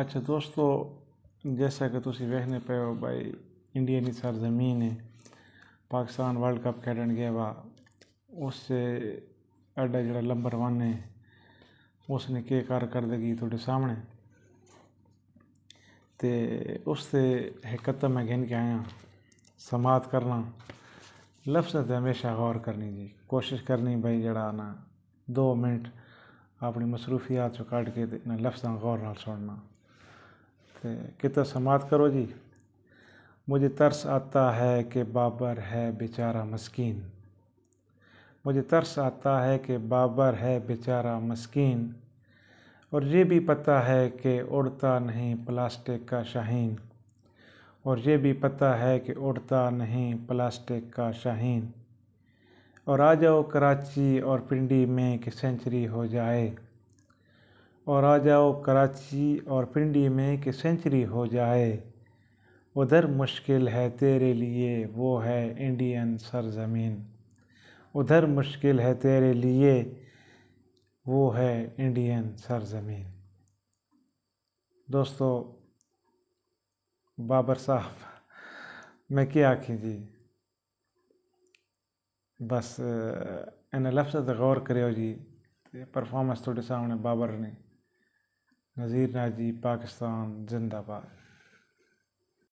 ਅੱਛਾ ਦੋਸਤੋ जैसा कि ਤੁਸੀਂ ਵੇਖਨੇ ਪਏ ਹੋ ਭਾਈ ਇੰਡੀਆ ਦੀ ਸਰਜ਼ਮੀਨ ਹੈ ਪਾਕਿਸਤਾਨ ਵਰਲਡ ਕੱਪ ਖੇਡਣ ਗਿਆ ਵਾ ਉਸੇ ਅੱਡਾ ਜਿਹੜਾ ਨੰਬਰ 1 ਹੈ ਉਸਨੇ ਕੀ ਕਾਰ ਕਰਦਗੀ ਤੁਹਾਡੇ ਸਾਹਮਣੇ ਤੇ ਉਸ ਤੇ ਹਕੀਕਤ ਮੈਂ ਗਿਣ ਕੇ ਆਇਆ ਸਮਾਤ ਕਰਨਾ ਲਫ਼ਜ਼ਾਂ ਤੇ ਹਮੇਸ਼ਾ ਗੌਰ ਕਰਨੀ ਜੀ ਕੋਸ਼ਿਸ਼ ਕਰਨੀ ਭਾਈ ਜਿਹੜਾ ਨਾ 2 ਮਿੰਟ ਆਪਣੀ ਮਸਰੂਫੀਅਤ ਚੋਂ ਕੱਢ ਕੇ ਤੇ ਇਹਨਾਂ ਲਫ਼ਜ਼ਾਂ ਗੌਰ ਨਾਲ ਸੁਣਨਾ कि तो समात करो जी मुझे तर्स आता है कि बाबर है बेचारा मस्किन मुझे तर्स आता है कि बाबर है बेचारा मस्किन और ये भी पता है कि उड़ता नहीं प्लास्टिक का शाहीन और ये भी पता है कि उड़ता नहीं प्लास्टिक का शाहीन और आ जाओ कराची और पिंडी में कि सेंचुरी हो जाए और आ जाओ कराची और पिंडी में कि सेंचुरी हो जाए उधर मुश्किल है तेरे लिए वो है इंडियन सरजमीन उधर मुश्किल है तेरे लिए वो है इंडियन सरजमीन दोस्तों बाबर साहब मैं क्या आखी जी बस इन्हें लफ्ज़ गौर करो जी परफॉर्मेंस थोड़े सामने बाबर ने नज़ीर नाजी पाकिस्तान जिंदाबाद